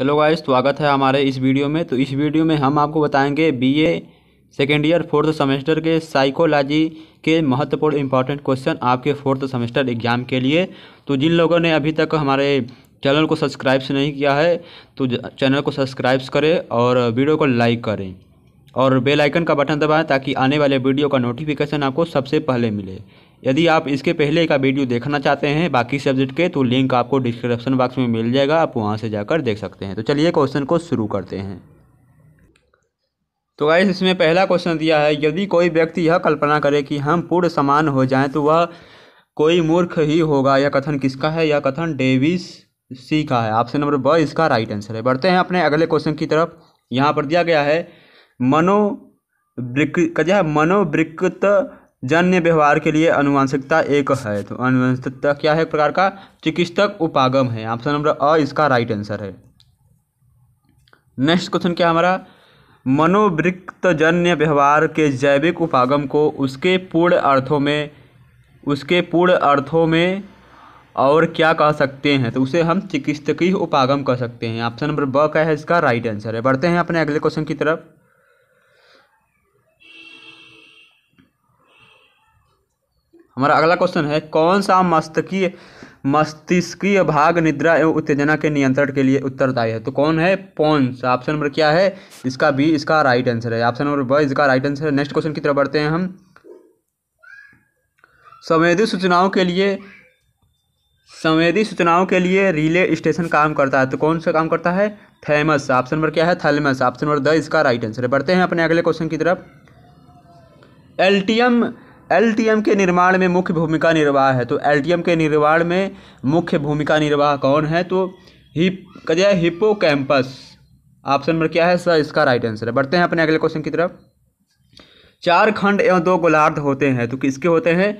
hello guys स्वागत है हमारे इस वीडियो में तो इस वीडियो में हम आपको बताएंगे BA second year fourth semester के साइकोलॉजी के महत्वपूर्ण इंपॉर्टेंट क्वेश्चन आपके फोर्थ सेमेस्टर एग्जाम के लिए तो जिन लोगों ने अभी तक हमारे चैनल को सब्सक्राइब नहीं किया है तो चैनल को सब्सक्राइब करें और वीडियो को लाइक करें और बेलाइकन का बटन दबाएँ ताकि आने वाले वीडियो का नोटिफिकेशन आपको सबसे पहले मिले यदि आप इसके पहले का वीडियो देखना चाहते हैं बाकी सब्जेक्ट के तो लिंक आपको डिस्क्रिप्शन बॉक्स में मिल जाएगा आप वहाँ से जाकर देख सकते हैं तो चलिए क्वेश्चन को शुरू करते हैं तो गाइस इसमें पहला क्वेश्चन दिया है यदि कोई व्यक्ति यह कल्पना करे कि हम पूर्ण समान हो जाएं तो वह कोई मूर्ख ही होगा यह कथन किसका है यह कथन डेविस सी का है ऑप्शन नंबर ब इसका राइट आंसर है बढ़ते हैं अपने अगले क्वेश्चन की तरफ यहाँ पर दिया गया है मनो क्या है जन्य व्यवहार के लिए अनुवांशिकता एक है तो अनुवांशिकता क्या है एक प्रकार का चिकित्सक उपागम है ऑप्शन नंबर अ इसका राइट आंसर है नेक्स्ट क्वेश्चन क्या हमारा मनोवृत्तजन्य व्यवहार के जैविक उपागम को उसके पूर्ण अर्थों में उसके पूर्ण अर्थों में और क्या कह सकते हैं तो उसे हम चिकित्सकीय उपागम कह सकते हैं ऑप्शन नंबर ब क्या है इसका राइट आंसर है बढ़ते हैं अपने अगले क्वेश्चन की तरफ हमारा अगला क्वेश्चन है कौन सा मस्तकीय मस्तिष्कीय भाग निद्रा एवं उत्तेजना के नियंत्रण के लिए उत्तरदायी है तो कौन है पॉन्स ऑप्शन नंबर क्या है इसका बी इसका राइट आंसर है ऑप्शन नंबर ब इसका राइट आंसर है नेक्स्ट क्वेश्चन की तरफ बढ़ते हैं हम संवेदी सूचनाओं के लिए संवेदी सूचनाओं के लिए रिले स्टेशन काम करता है तो कौन सा काम करता है थैमस ऑप्शन नंबर क्या है थैलमस ऑप्शन नंबर द इसका राइट आंसर है बढ़ते हैं अपने अगले क्वेश्चन की तरफ एल टी एम एलटीएम के निर्माण में मुख्य भूमिका निर्वाह है तो एलटीएम के निर्माण में मुख्य भूमिका निर्वाह कौन है तो हिप कह हिपो कैंपस ऑप्शन नंबर क्या है सर इसका राइट आंसर है बढ़ते हैं अपने अगले क्वेश्चन की तरफ चार खंड एवं दो गोलार्ध होते हैं तो किसके होते हैं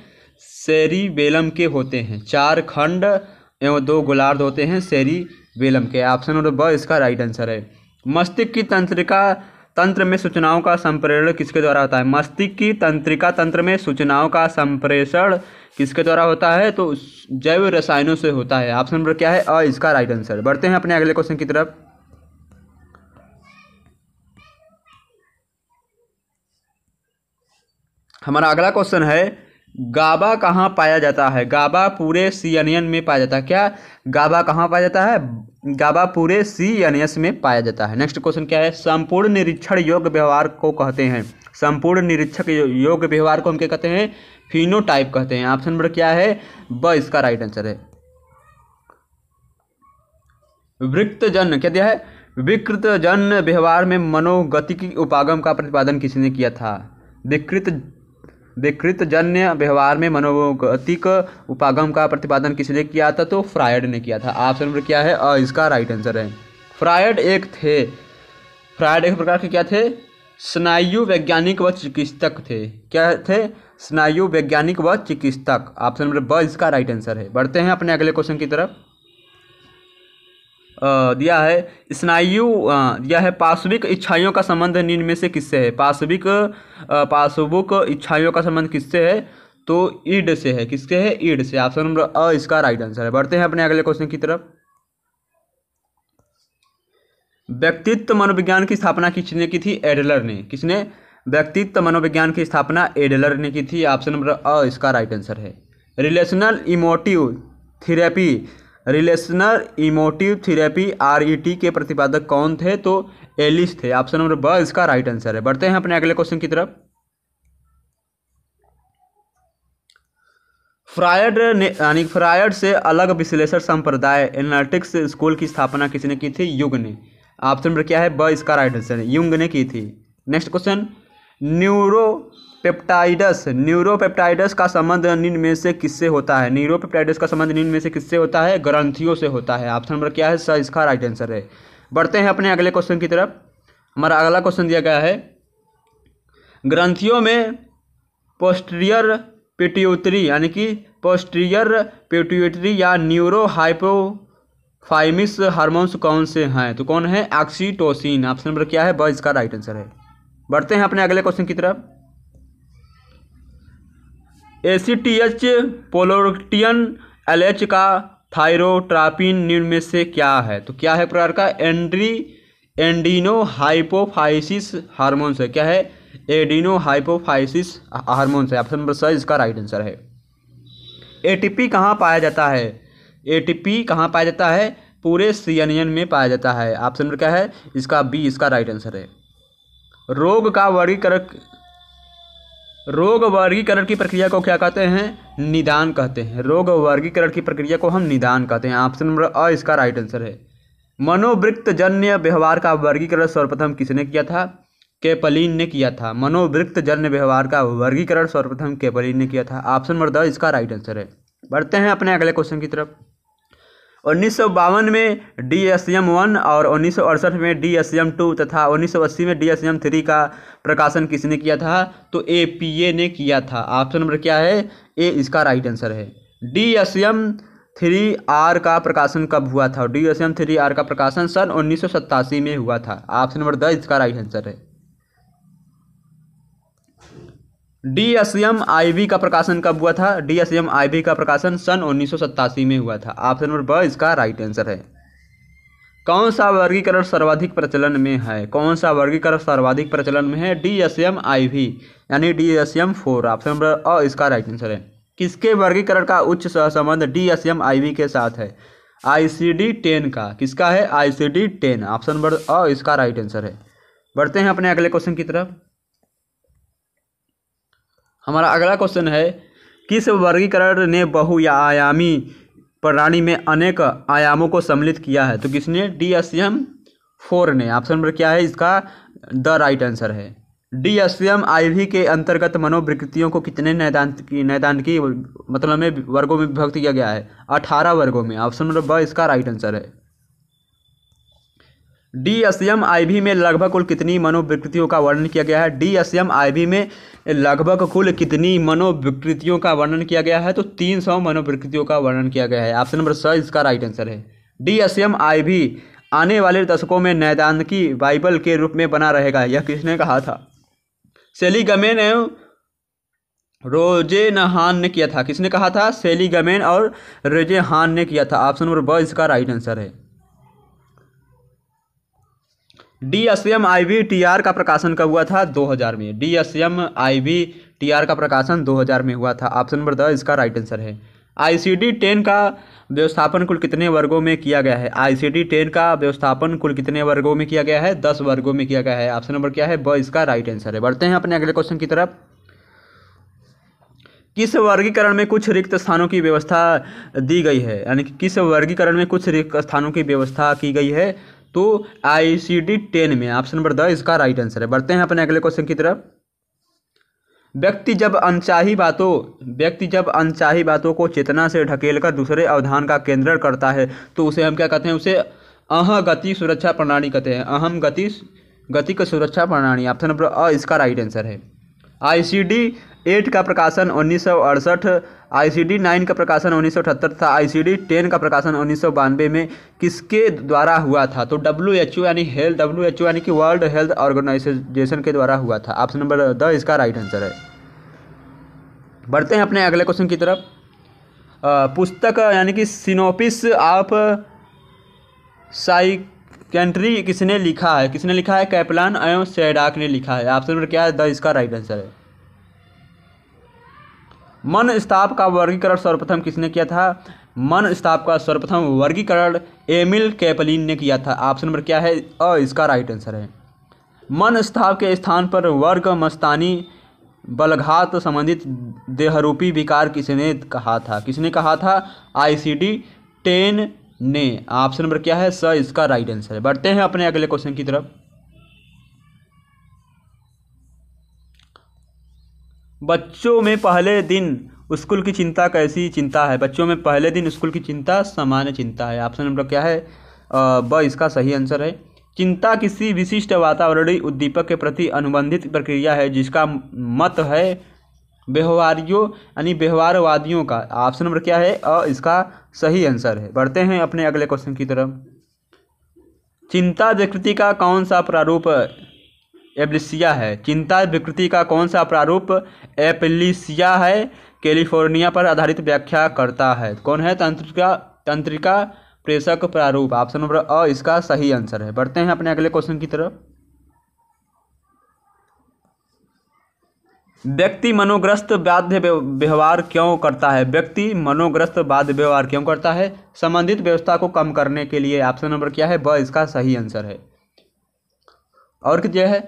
सेरी बेलम के होते हैं चार खंड एवं दो गोलार्ध होते हैं सेरी बेलम के ऑप्शन नंबर ब इसका राइट आंसर है मस्तिष्क की तंत्रिका तंत्र में सूचनाओं का संप्रेरण किसके द्वारा होता है मस्तिष्क की तंत्रिका तंत्र में सूचनाओं का संप्रेषण किसके द्वारा होता है तो जैव रसायनों से होता है ऑप्शन नंबर क्या है अ इसका राइट आंसर बढ़ते हैं अपने अगले क्वेश्चन की तरफ हमारा अगला क्वेश्चन है गाबा कहाँ पाया जाता है गाबा पूरे सीएनएन में पाया जाता है क्या गाबा कहाँ पाया जाता है गाबा पूरे सी एन एस में पाया जाता है नेक्स्ट क्वेश्चन क्या है संपूर्ण निरीक्षण योग्य व्यवहार को कहते हैं संपूर्ण निरीक्षक योग्य व्यवहार को हम क्या कहते हैं फिनोटाइप कहते हैं ऑप्शन नंबर क्या है ब इसका राइट आंसर है वृत्त जन क्या दिया है विकृत जन व्यवहार में मनोगति की उपागम का प्रतिपादन किसने किया था विकृत विकृत जन्य व्यवहार में मनोगतिक उपागम का प्रतिपादन किसने किया था तो फ्रायड ने किया था ऑप्शन नंबर क्या है अ इसका राइट आंसर है फ्रायड एक थे फ्रायड एक प्रकार के क्या थे स्नायु वैज्ञानिक व चिकित्सक थे क्या थे स्नायु वैज्ञानिक व चिकित्सक ऑप्शन नंबर ब इसका राइट आंसर है बढ़ते हैं अपने अगले क्वेश्चन की तरफ दिया है स्नायु दिया है पार्श्विक इच्छाइयों का संबंध निम्न में से किससे है पार्श्विक पार्श्विक इच्छाइयों का संबंध किससे है तो ईड से है किसके है ईड से ऑप्शन नंबर अ इसका राइट आंसर है बढ़ते हैं अपने अगले क्वेश्चन की तरफ व्यक्तित्व मनोविज्ञान की स्थापना किसने की थी एडलर ने किसने व्यक्तित्व मनोविज्ञान की स्थापना एडलर ने की थी ऑप्शन नंबर अ इसका राइट आंसर है relational emotive therapy relational emotive therapy R e के प्रतिपादक कौन थे तो एलिस थे ऑप्शन नंबर ब इसका राइट आंसर है बढ़ते हैं अपने अगले क्वेश्चन की तरफ फ्रायड ने यानी फ्रायड से अलग विश्लेषण संप्रदाय एनालिटिक्स स्कूल की स्थापना किसने की थी युग ने ऑप्शन नंबर क्या है ब इसका राइट आंसर है युग ने की थी next question neuro peptides neuropeptides का संबंध निम्न में से किससे होता है न्यूरोपेप्टाइडस का संबंध निम्न में से किससे होता है ग्रंथियों से होता है ऑप्शन नंबर क्या है स इसका राइट आंसर है बढ़ते हैं अपने अगले क्वेश्चन की तरफ हमारा अगला क्वेश्चन दिया गया है ग्रंथियों में पोस्टरियर पिट्यूटरी यानी कि पोस्टरियर पिट्यूटरी या न्यूरो हाइपोफाइमिस हार्मोन्स कौन से हैं तो कौन है ऑक्सीटोसिन ऑप्शन नंबर क्या है ब इसका राइट आंसर है बढ़ते हैं अपने अगले क्वेश्चन की तरफ एसीटीएच एल एलएच का थायरोट्रापिन निम्न में से क्या है तो क्या है प्रकार का एंड्री एंडिनो हाइपोफाइसिस हार्मोन्स है क्या है एडिनो हाइपोफाइसिस हार्मोन्स है ऑप्शन नंबर सर इसका राइट आंसर है एटीपी कहाँ पाया जाता है एटीपी कहाँ पाया जाता है पूरे सीएनएन में पाया जाता है ऑप्शन नंबर क्या है इसका बी इसका राइट आंसर है रोग का वर्गीकरण रोग वर्गीकरण की प्रक्रिया को क्या कहते हैं निदान कहते हैं रोग वर्गीकरण की प्रक्रिया को हम निदान कहते हैं ऑप्शन नंबर अ इसका राइट आंसर है मनोवृत्त जन्य व्यवहार का वर्गीकरण सर्वप्रथम किसने किया था केपलिन ने किया था मनोवृत्त जन्य व्यवहार का वर्गीकरण सर्वप्रथम केपलिन ने किया था ऑप्शन नंबर द इसका राइट आंसर है बढ़ते हैं अपने अगले क्वेश्चन की तरफ उन्नीस में डी एस एम वन और उन्नीस में डी एस एम टू तथा 1980 में डी एस एम थ्री का प्रकाशन किसने किया था तो ए पी ए ने किया था ऑप्शन नंबर क्या है ए इसका राइट आंसर है D S M three R का प्रकाशन कब हुआ था D S M three R का प्रकाशन सन उन्नीस में हुआ था ऑप्शन नंबर द इसका राइट आंसर है D S M I V का प्रकाशन कब हुआ था D S M I V का प्रकाशन सन उन्नीस में हुआ था ऑप्शन नंबर ब इसका राइट आंसर है कौन सा वर्गीकरण सर्वाधिक प्रचलन में है कौन सा वर्गीकरण सर्वाधिक प्रचलन में है D S M I V यानी D S M four option number अ इसका राइट आंसर है किसके वर्गीकरण का उच्च सहसंबंध D S M I V के साथ है आई सी डी टेन का किसका है I C D ten option number अ इसका राइट आंसर है बढ़ते हैं अपने अगले क्वेश्चन की तरफ हमारा अगला क्वेश्चन है किस वर्गीकरण ने बहुआयामी प्रणाली में अनेक आयामों को सम्मिलित किया है तो किसने डी एस एम फोर ने ऑप्शन नंबर क्या है इसका द राइट आंसर है D S M I V के अंतर्गत मनोविकृतियों को कितने नैदान नैदानिकी मतलब में वर्गों में विभक्त किया गया है अठारह वर्गों में ऑप्शन नंबर ब इसका राइट आंसर है D S M I V में लगभग कुल कितनी मनोविकृतियों का वर्णन किया गया है D S M I V में लगभग कुल कितनी मनोविकृतियों का वर्णन किया गया है तो तीन सौ मनोविकृतियों का वर्णन किया गया है ऑप्शन नंबर स इसका राइट आंसर है D S M I V आने वाले दशकों में नैदानकी बाइबल के रूप में बना रहेगा यह किसने कहा था सेलीगमेन एवं रोजे नहान ने किया था किसने कहा था सेलीगमेन और रोजे हान ने किया था ऑप्शन नंबर ब इसका राइट आंसर है D S M I V T R का प्रकाशन कब हुआ था 2000 में D S M I V T R का प्रकाशन 2000 में हुआ था ऑप्शन नंबर द इसका राइट आंसर है आई सी डी टेन का व्यवस्थापन कुल कितने वर्गों में किया गया है आई सी डी टेन का व्यवस्थापन कुल कितने वर्गों में किया गया है दस वर्गों में किया गया है ऑप्शन नंबर क्या है ब इसका राइट आंसर है बढ़ते हैं अपने अगले क्वेश्चन की तरफ किस वर्गीकरण में कुछ रिक्त स्थानों की व्यवस्था दी गई है यानी कि किस वर्गीकरण में कुछ रिक्त स्थानों की व्यवस्था की गई है तो आई सी डी टेन में ऑप्शन नंबर द इसका राइट आंसर है बढ़ते हैं अपने अगले क्वेश्चन की तरफ व्यक्ति जब अनचाही बातों व्यक्ति जब अनचाही बातों को चेतना से ढकेलकर दूसरे अवधान का केंद्र करता है तो उसे हम क्या कहते हैं उसे अह गति सुरक्षा प्रणाली कहते हैं अहम गति गति का सुरक्षा प्रणाली ऑप्शन नंबर अ इसका राइट आंसर है आईसीडी एट का प्रकाशन उन्नीस सौ अड़सठ आईसीडी नाइन का प्रकाशन उन्नीस सौ अठहत्तर सी आईसीडी टेन का प्रकाशन उन्नीस सौ बानवे में किसके द्वारा हुआ था तो डब्ल्यू एच ओ यानी हेल्थ डब्ल्यू एच ओ यानी कि वर्ल्ड हेल्थ ऑर्गेनाइजेशन के द्वारा हुआ था ऑप्शन नंबर द इसका राइट आंसर है बढ़ते हैं अपने अगले क्वेश्चन की तरफ पुस्तक यानी कि सिनोपिस ऑफ साइकेंट्री किसने लिखा है किसने लिखा है कैपलान एवं सैडाक ने लिखा है ऑप्शन नंबर क्या है द इसका राइट आंसर है मन स्ताप का वर्गीकरण सर्वप्रथम किसने किया था मन स्ताप का सर्वप्रथम वर्गीकरण एमिल कैपलिन ने किया था ऑप्शन नंबर क्या है अ इसका राइट आंसर है मन स्थाप के स्थान पर वर्ग मस्तानी बलघात संबंधित देहरूपी विकार किसने कहा था किसने कहा था आईसीडी टेन ने ऑप्शन नंबर क्या है स इसका राइट आंसर है बढ़ते हैं अपने अगले क्वेश्चन की तरफ बच्चों में पहले दिन स्कूल की चिंता कैसी चिंता है बच्चों में पहले दिन स्कूल की चिंता सामान्य चिंता है ऑप्शन नंबर क्या है ब इसका सही आंसर है चिंता किसी विशिष्ट वातावरणीय उद्दीपक के प्रति अनुबंधित प्रक्रिया है जिसका मत है व्यवहारियों यानी व्यवहारवादियों का ऑप्शन नंबर क्या है अ इसका सही आंसर है बढ़ते हैं अपने अगले क्वेश्चन की तरफ चिंता विकृति का कौन सा प्रारूप एब्लिसिया है चिंता विकृति का कौन सा प्रारूप एप्लिसिया है कैलिफोर्निया पर आधारित व्याख्या करता है कौन है तंत्रिका तंत्रिका प्रेषक प्रारूप ऑप्शन नंबर अ इसका सही आंसर है बढ़ते हैं अपने अगले क्वेश्चन की तरफ व्यक्ति मनोग्रस्त बाध्य व्यवहार क्यों करता है व्यक्ति मनोग्रस्त बाध्य व्यवहार क्यों करता है संबंधित व्यवस्था को कम करने के लिए ऑप्शन नंबर क्या है ब इसका सही आंसर है और क्या है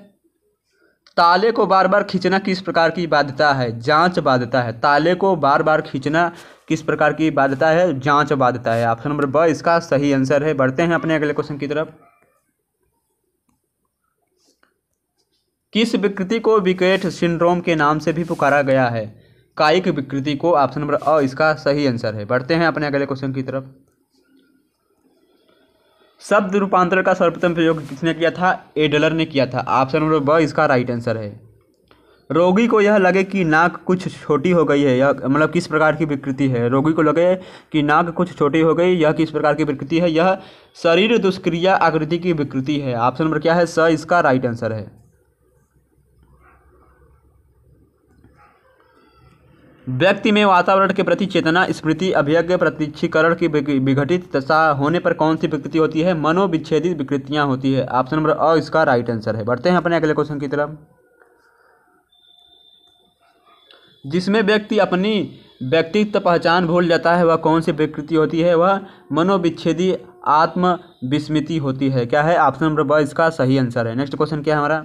ताले को बार बार खींचना किस प्रकार की बाध्यता है जांच बाध्यता है ताले को बार बार खींचना किस प्रकार की बाध्यता है जांच बाध्यता है ऑप्शन नंबर ब इसका सही आंसर है बढ़ते हैं अपने अगले क्वेश्चन की तरफ किस विकृति को विकेट सिंड्रोम के नाम से भी पुकारा गया है कायिक विकृति को ऑप्शन नंबर अ इसका सही आंसर है बढ़ते हैं अपने अगले क्वेश्चन की तरफ शब्द रूपांतरण का सर्वप्रथम प्रयोग किसने किया था एडलर ने किया था ऑप्शन नंबर ब इसका राइट आंसर है रोगी को यह लगे कि नाक कुछ छोटी हो गई है यह मतलब किस प्रकार की विकृति है रोगी को लगे कि नाक कुछ छोटी हो गई यह किस प्रकार की विकृति है यह शरीर दुष्क्रिया आकृति की विकृति है ऑप्शन नंबर क्या है स इसका राइट आंसर है व्यक्ति में वातावरण के प्रति चेतना स्मृति अभियज्ञ प्रतिक्षीकरण की विघटित दशा होने पर कौन सी विकृति होती है मनोविच्छेदित विकृतियां होती है ऑप्शन नंबर अ इसका राइट आंसर है बढ़ते हैं अपने अगले क्वेश्चन की तरफ जिसमें व्यक्ति अपनी व्यक्तित्व पहचान भूल जाता है वह कौन सी विकृति होती है वह मनोविच्छेदी आत्म विस्मृति होती है क्या है ऑप्शन नंबर ब इसका सही आंसर है नेक्स्ट क्वेश्चन क्या है हमारा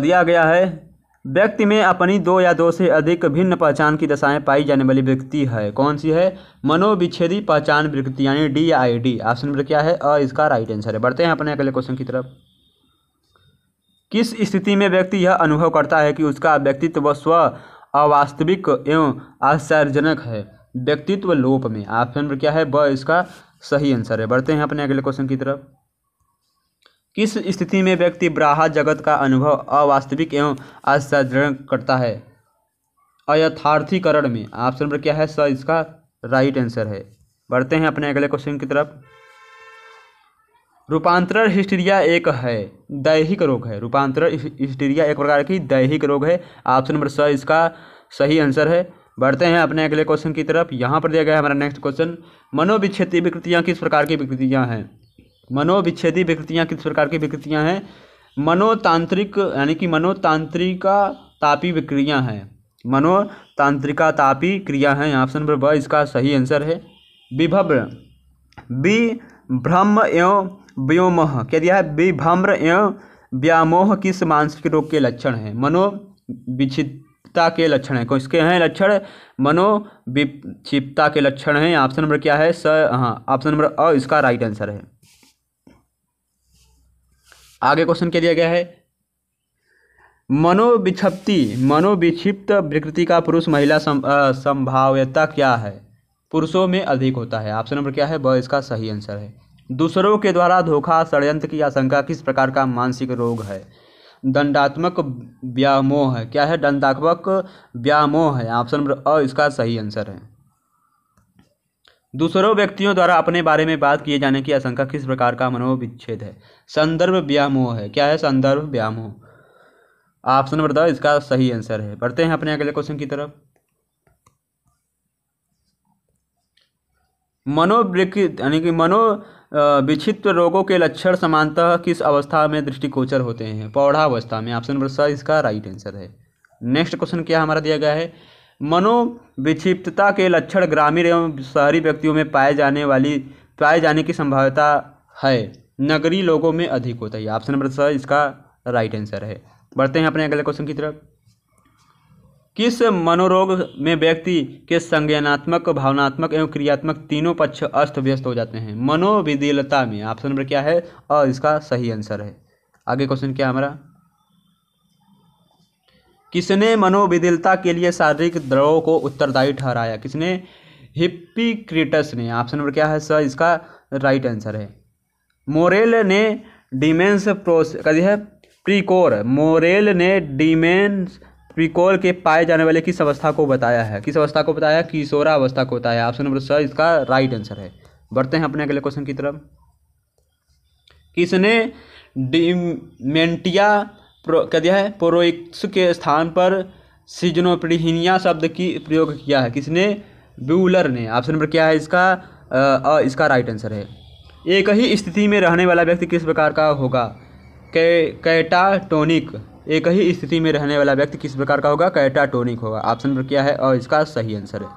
दिया गया है व्यक्ति में अपनी दो या दो से अधिक भिन्न पहचान की दशाएं पाई जाने वाली व्यक्ति है कौन सी है मनोविच्छेदी पहचान विकृति यानी D I D option number क्या है अ इसका राइट आंसर है बढ़ते हैं अपने अगले क्वेश्चन की तरफ किस स्थिति में व्यक्ति यह अनुभव करता है कि उसका व्यक्तित्व स्व अवास्तविक एवं आश्चर्यजनक है व्यक्तित्व लोप में ऑप्शन नंबर क्या है ब इसका सही आंसर है बढ़ते हैं अपने अगले क्वेश्चन की तरफ किस स्थिति में व्यक्ति ब्राह जगत का अनुभव अवास्तविक एवं असाधारण करता है अयथार्थीकरण में ऑप्शन नंबर क्या है स इसका राइट आंसर है बढ़ते हैं अपने अगले क्वेश्चन की तरफ रूपांतरण हिस्टीरिया एक है दैहिक रोग है रूपांतरण हिस्टीरिया एक प्रकार की दैहिक रोग है ऑप्शन नंबर स इसका सही आंसर है बढ़ते हैं अपने अगले क्वेश्चन की तरफ यहाँ पर दिया गया है हमारा नेक्स्ट क्वेश्चन मनोविच्छेदी विकृतियाँ किस प्रकार की विकृतियाँ हैं मनोविच्छेदी विकृतियाँ किस प्रकार की विकृतियाँ हैं मनोतांत्रिक यानी कि मनोतांत्रिका तापी विक्रिया हैं मनोतांत्रिका तापी क्रिया हैं ऑप्शन नंबर ब इसका सही आंसर है विभव्र बी भ्रम एवं व्योमोह क्या दिया है विभ्रम्र एवं व्यामोह किस मानसिक रोग के लक्षण हैं मनोविक्षिप्ता के लक्षण हैं किसके हैं लक्षण मनोविक्षिप्ता के लक्षण हैं ऑप्शन नंबर क्या है स हाँ ऑप्शन नंबर अ इसका राइट आंसर है आगे क्वेश्चन क्या दिया गया है मनोविक्षिप्ति मनोविक्षिप्त विकृति का पुरुष महिला संभाव्यता क्या है पुरुषों में अधिक होता है ऑप्शन नंबर क्या है ब इसका सही आंसर है दूसरों के द्वारा धोखा षडयंत्र की आशंका किस प्रकार का मानसिक रोग है दंडात्मक व्यामोह है क्या है दंडात्मक व्यामोह है ऑप्शन नंबर अ इसका सही आंसर है दूसरों व्यक्तियों द्वारा अपने बारे में बात किए जाने की आशंका किस प्रकार का मनोविच्छेद है संदर्भ व्यामोह है क्या है संदर्भ व्यामोह ऑप्शन नंबर दस इसका सही आंसर है पढ़ते हैं अपने अगले क्वेश्चन की तरफ मनोविकृत यानी कि मनो विचित्र रोगों के लक्षण समानता किस अवस्था में दृष्टिकोचर होते हैं अवस्था में ऑप्शन नंबर स इसका राइट आंसर है नेक्स्ट क्वेश्चन क्या हमारा दिया गया है मनोविक्षिप्तता के लक्षण ग्रामीण एवं शहरी व्यक्तियों में पाए जाने वाली पाए जाने की संभाव्यता है नगरी लोगों में अधिक होता है ऑप्शन नंबर सर इसका राइट आंसर है बढ़ते हैं अपने अगले क्वेश्चन की तरफ किस मनोरोग में व्यक्ति के संज्ञानात्मक भावनात्मक एवं क्रियात्मक तीनों पक्ष अस्त व्यस्त हो जाते हैं मनोविदिलता में ऑप्शन नंबर क्या है और इसका सही आंसर है आगे क्वेश्चन क्या हमारा किसने मनोविदिलता के लिए शारीरिक द्रवों को उत्तरदायी ठहराया किसने हिप्पीक्रिटस ने ऑप्शन नंबर क्या है सर इसका राइट आंसर है मोरेल ने डिमेंस प्रोस कह दिया है प्रिकोर मोरेल ने डिमेंस प्रिकोर के पाए जाने वाले किस अवस्था को बताया है किस अवस्था को बताया किशोरा अवस्था को बताया ऑप्शन नंबर सर इसका राइट आंसर है बढ़ते हैं अपने अगले क्वेश्चन की तरफ किसने डिमेंटिया कह दिया है प्रोइक्स के स्थान पर सिजनोप्रिहिनिया शब्द की प्रयोग किया है किसने ब्यूलर ने ऑप्शन नंबर क्या है इसका आ, आ, इसका राइट आंसर है एक ही स्थिति में रहने वाला व्यक्ति किस प्रकार का होगा कै कैटाटोनिक एक ही स्थिति में रहने वाला व्यक्ति किस प्रकार का होगा कैटाटोनिक होगा ऑप्शन नंबर क्या है और इसका सही आंसर है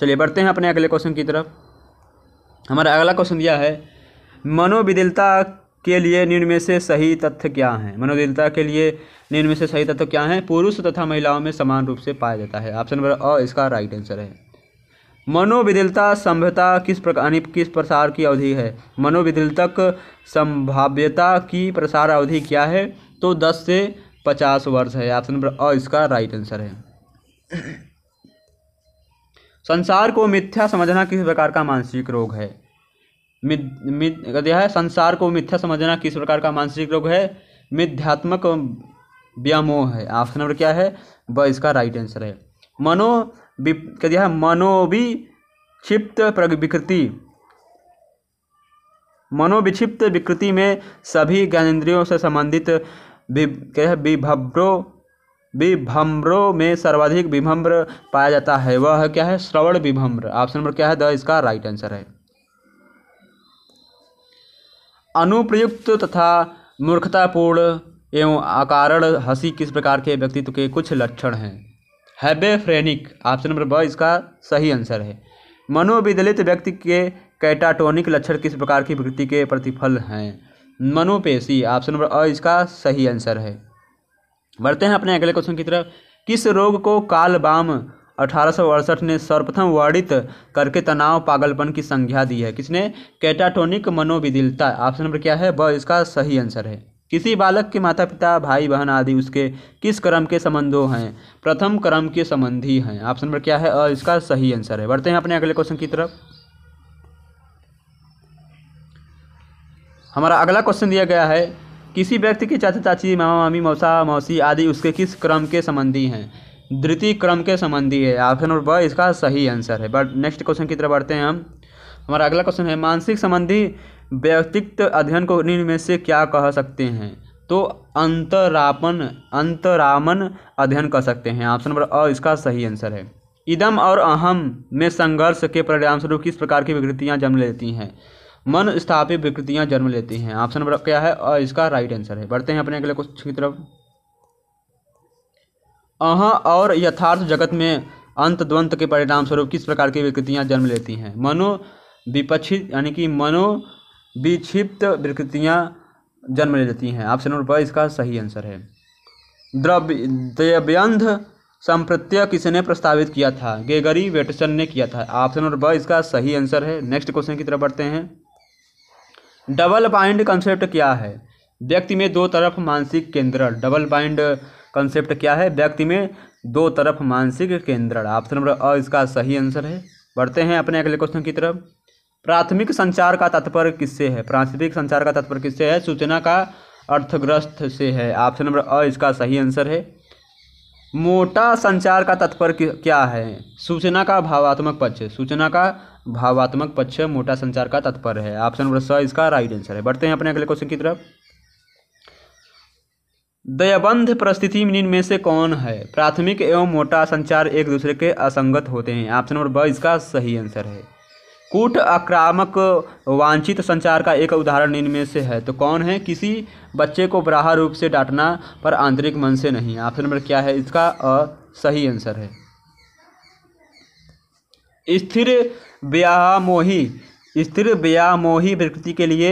चलिए बढ़ते हैं अपने अगले क्वेश्चन की तरफ हमारा अगला क्वेश्चन यह है मनोविदिलता के लिए निम्न में से सही तथ्य क्या हैं मनोविदिलता के लिए निम्न में से सही तथ्य क्या हैं पुरुष तथा महिलाओं में समान रूप से पाया जाता है ऑप्शन नंबर अ इसका राइट आंसर है मनोविदिलता संभवता किस प्रकार किस प्रसार की अवधि है मनोविदिलतक संभाव्यता की प्रसार अवधि क्या है तो 10 से 50 वर्ष है ऑप्शन नंबर और इसका राइट आंसर है संसार को मिथ्या समझना किस प्रकार का मानसिक रोग है दिया है संसार को मिथ्या समझना किस प्रकार का मानसिक रोग है मिथ्यात्मक व्यामोह है ऑप्शन नंबर क्या है ब इसका राइट आंसर है मनो क्या दिया है मनोविक्षिप्त विकृति मनोविक्षिप्त विकृति में सभी ज्ञानेन्द्रियों से संबंधित क्या विभ्रो विभम्रों में सर्वाधिक विभम्र पाया जाता है वह है क्या है श्रवण विभम्र ऑप्शन नंबर क्या है द इसका राइट आंसर है अनुप्रयुक्त तथा मूर्खतापूर्ण एवं अकारण हंसी किस प्रकार के व्यक्तित्व के कुछ लक्षण हैं हैबेफ्रेनिक ऑप्शन नंबर ब इसका सही आंसर है मनोविदलित व्यक्ति के कैटाटोनिक लक्षण किस प्रकार की प्रकृति के प्रतिफल हैं मनोपेशी ऑप्शन नंबर अ इसका सही आंसर है बढ़ते हैं अपने अगले क्वेश्चन की तरफ किस रोग को कालबाम अठारह ने सर्वप्रथम वर्णित करके तनाव पागलपन की संज्ञा दी है किसने कैटाटोनिक मनोविदिलता ऑप्शन नंबर क्या है ब इसका सही आंसर है किसी बालक के माता पिता भाई बहन आदि उसके किस क्रम के संबंधों हैं प्रथम क्रम के संबंधी हैं ऑप्शन नंबर क्या है और इसका सही आंसर है बढ़ते हैं अपने अगले क्वेश्चन की तरफ हमारा अगला क्वेश्चन दिया गया है किसी व्यक्ति के चाचा चाची मामा मामी मौसा मौसी आदि उसके किस क्रम के संबंधी हैं द्वितीय क्रम के संबंधी है ऑप्शन नंबर ब इसका सही आंसर है बट नेक्स्ट क्वेश्चन की तरफ बढ़ते हैं हम हमारा अगला क्वेश्चन है मानसिक संबंधी व्यक्तित्व अध्ययन को निम्न में से क्या कह सकते हैं तो अंतरापन अंतरामन अध्ययन कर सकते हैं ऑप्शन नंबर अ इसका सही आंसर है इदम और अहम में संघर्ष के परिणाम स्वरूप किस प्रकार की विकृतियां जन्म लेती हैं मन स्थापित विकृतियां जन्म लेती हैं ऑप्शन नंबर क्या है और इसका राइट आंसर है बढ़ते हैं अपने अगले क्वेश्चन की तरफ अह और यथार्थ जगत में द्वंत के परिणाम स्वरूप किस प्रकार की विकृतियां जन्म लेती हैं मनो विपक्षित यानी कि मनो विक्षिप्त विकृतियाँ जन्म ले लेती हैं ऑप्शन नंबर पर इसका सही आंसर है द्रव्य द्रव्यंध संप्रत्यय किसने प्रस्तावित किया था गेगरी वेटसन ने किया था ऑप्शन नंबर ब इसका सही आंसर है नेक्स्ट क्वेश्चन की तरफ बढ़ते हैं डबल बाइंड कंसेप्ट क्या है व्यक्ति में दो तरफ मानसिक केंद्र डबल बाइंड कंसेप्ट क्या है व्यक्ति में दो तरफ मानसिक केंद्र ऑप्शन नंबर अ इसका सही आंसर है बढ़ते हैं अपने अगले क्वेश्चन की तरफ प्राथमिक संचार का तात्पर्य किससे है प्राथमिक संचार का तात्पर्य किससे है सूचना का अर्थग्रस्त से है ऑप्शन नंबर अ इसका सही आंसर है मोटा संचार का तात्पर्य क्या है सूचना का भावात्मक पक्ष सूचना का भावात्मक पक्ष मोटा संचार का तत्पर है ऑप्शन नंबर स इसका राइट आंसर है बढ़ते हैं अपने अगले क्वेश्चन की तरफ दयाबंध परिस्थिति में से कौन है प्राथमिक एवं मोटा संचार एक दूसरे के असंगत होते हैं ऑप्शन नंबर ब इसका सही आंसर है कूट आक्रामक वांछित संचार का एक उदाहरण इनमें से है तो कौन है किसी बच्चे को बराह रूप से डांटना पर आंतरिक मन से नहीं ऑप्शन नंबर क्या है इसका अ सही आंसर है स्थिर ब्यामोही स्थिर ब्यामोही विकृति के लिए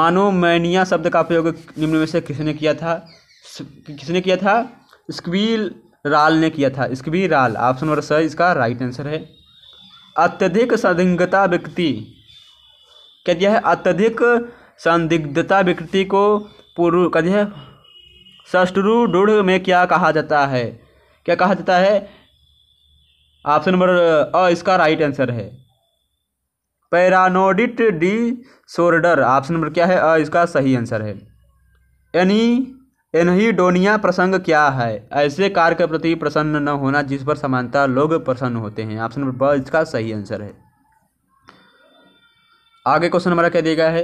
मानोमैनिया शब्द का प्रयोग निम्न में से किसने किया था किसने किया था स्क्वील राल ने किया था स्क्वी राल ऑप्शन नंबर सही इसका राइट आंसर है अत्यधिक संदिग्धता विकृति कह दिया है अत्यधिक संदिग्धता विकृति को पूर्व कह दिया है सष्टरु दृढ़ में क्या कहा जाता है क्या कहा जाता है ऑप्शन नंबर अ इसका राइट आंसर है paranoid disorder option number क्या है अ इसका सही आंसर है एनी एनहीडोनिया प्रसंग क्या है ऐसे कार्य के प्रति प्रसन्न न होना जिस पर समानता लोग प्रसन्न होते हैं ऑप्शन नंबर ब इसका सही आंसर है आगे क्वेश्चन हमारा क्या दिया गया है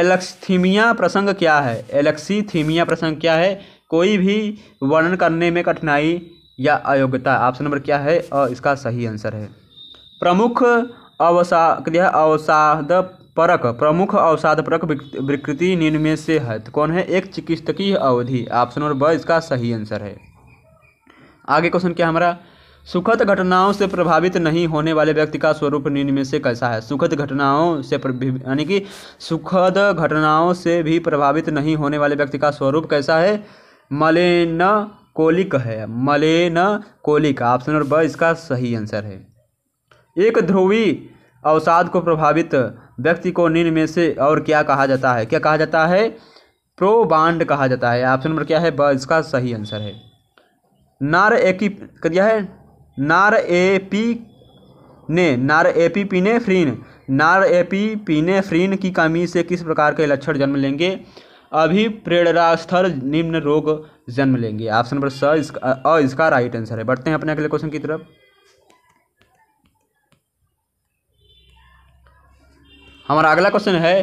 एलेक्सथीमिया प्रसंग क्या है एलेक्सीथीमिया प्रसंग क्या है कोई भी वर्णन करने में कठिनाई या अयोग्यता ऑप्शन नंबर क्या है और इसका सही आंसर है प्रमुख अवसा अवसाद परक प्रमुख अवसादपरक विकृति निम्न में से है तो कौन है एक चिकित्सकीय अवधि ऑप्शन नंबर ब इसका सही आंसर है आगे क्वेश्चन क्या हमारा सुखद घटनाओं से प्रभावित नहीं होने वाले व्यक्ति का स्वरूप निम्न में से कैसा है सुखद घटनाओं से यानी कि सुखद घटनाओं से भी प्रभावित नहीं होने वाले व्यक्ति का स्वरूप कैसा है मलेन कोलिक है मलेन कोलिक ऑप्शन नंबर ब इसका सही आंसर है एक ध्रुवी अवसाद को प्रभावित व्यक्ति को निम्न में से और क्या कहा जाता है क्या कहा जाता है प्रोबांड कहा जाता है ऑप्शन नंबर क्या है ब इसका सही आंसर है नार एकी दिया है नार ए पी ने नार एपी फ्रीन नार एपी फ्रीन की कमी से किस प्रकार के लक्षण जन्म लेंगे अभी प्रेरणास्थल निम्न रोग जन्म लेंगे ऑप्शन नंबर स इसका अ इसका राइट आंसर है बढ़ते हैं अपने अगले क्वेश्चन की तरफ हमारा अगला क्वेश्चन है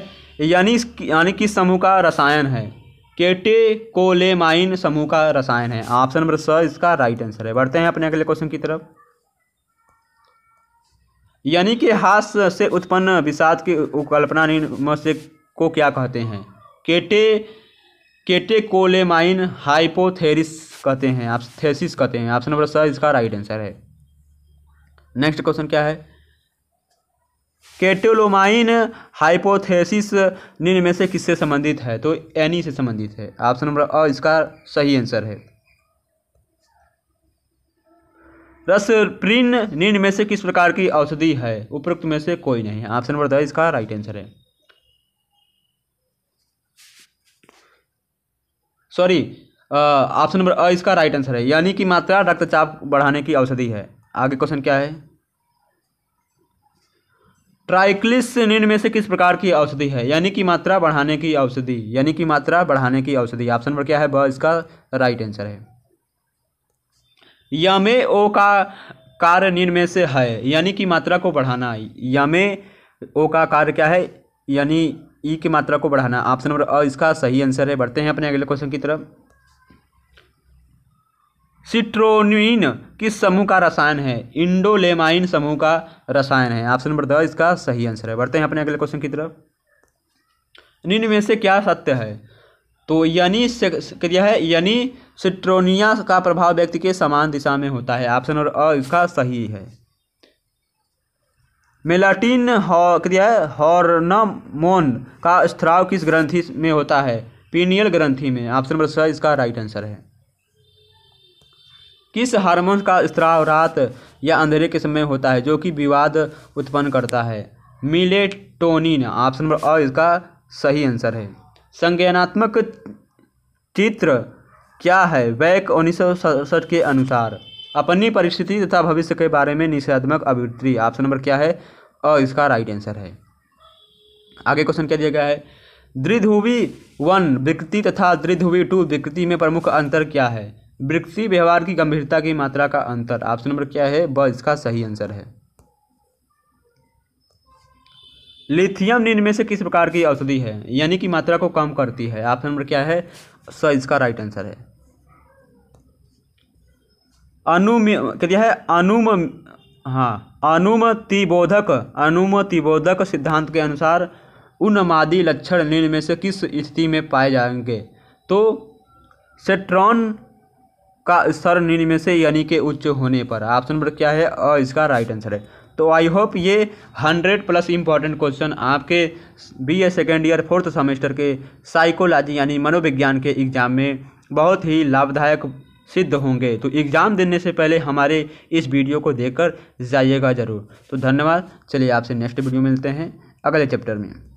यानी यानी किस समूह का रसायन है केटेकोलेमाइन समूह का रसायन है ऑप्शन नंबर स इसका राइट आंसर है बढ़ते हैं अपने अगले क्वेश्चन की तरफ यानी कि हास से उत्पन्न विषाद की कल्पना से को क्या कहते हैं केटे केटेकोलेमाइन हाइपोथेरिस कहते हैं आप थेसिस कहते हैं ऑप्शन नंबर स इसका राइट आंसर है नेक्स्ट क्वेश्चन क्या है कैटेलोमाइन हाइपोथेसिस निम्न में से किससे संबंधित है तो एनी से संबंधित है ऑप्शन नंबर अ इसका सही आंसर है प्रिन निम्न में से किस प्रकार की औषधि है उपरोक्त में से कोई नहीं है ऑप्शन नंबर दस इसका राइट आंसर है सॉरी ऑप्शन नंबर अ इसका राइट आंसर है यानी कि मात्रा रक्तचाप बढ़ाने की औषधि है आगे क्वेश्चन क्या है ट्राइक्लिसनिन में से किस प्रकार की औषधि है यानी कि मात्रा बढ़ाने की औषधि यानी कि मात्रा बढ़ाने की औषधि ऑप्शन नंबर क्या है ब इसका राइट आंसर है यामे ओ का कार्य निन में से है यानी कि मात्रा को बढ़ाना यामे ओ का कार्य क्या है यानी ई की मात्रा को बढ़ाना ऑप्शन नंबर अ इसका सही आंसर है बढ़ते हैं अपने अगले क्वेश्चन की तरफ सिट्रोनिन किस समूह का रसायन है इंडोलेमाइन समूह का रसायन है ऑप्शन नंबर द इसका सही आंसर है बढ़ते हैं अपने अगले क्वेश्चन की तरफ निम्न में से क्या सत्य है तो यानी क्रिया है यानी सिट्रोनिया का प्रभाव व्यक्ति के समान दिशा में होता है ऑप्शन और अ इसका सही है मेलाटिन क्रिया है का स्त्राव किस ग्रंथि में होता है पीनियल ग्रंथि में ऑप्शन नंबर छः इसका राइट आंसर है किस हार्मोन का स्त्राव रात या अंधेरे के समय होता है जो कि विवाद उत्पन्न करता है मिलेटोनिन ऑप्शन नंबर अ इसका सही आंसर है संज्ञानात्मक चित्र क्या है वैक उन्नीस के अनुसार अपनी परिस्थिति तथा भविष्य के बारे में निषेधात्मक अभिवृत्ति ऑप्शन नंबर क्या है अ इसका राइट आंसर है आगे क्वेश्चन क्या दिया गया है द्विध्रुवी वन विकृति तथा द्विध्रुवी टू विकृति में प्रमुख अंतर क्या है वृक्षी व्यवहार की गंभीरता की मात्रा का अंतर ऑप्शन नंबर क्या है वह इसका सही आंसर है लिथियम में से किस प्रकार की औषधि है यानी कि मात्रा को कम करती है ऑप्शन नंबर क्या है स इसका राइट आंसर है अनुम क्या है अनुम हाँ अनुमतिबोधक अनुमतिबोधक सिद्धांत के अनुसार उन्मादी लक्षण निम्न में से किस स्थिति में पाए जाएंगे तो सेट्रॉन का स्तर निम्न में से यानी कि उच्च होने पर ऑप्शन नंबर क्या है और इसका राइट आंसर है तो आई होप ये हंड्रेड प्लस इंपॉर्टेंट क्वेश्चन आपके B A second year fourth semester के साइकोलॉजी यानी मनोविज्ञान के एग्जाम में बहुत ही लाभदायक सिद्ध होंगे तो एग्ज़ाम देने से पहले हमारे इस वीडियो को देखकर जाइएगा ज़रूर तो धन्यवाद चलिए आपसे नेक्स्ट वीडियो मिलते हैं अगले चैप्टर में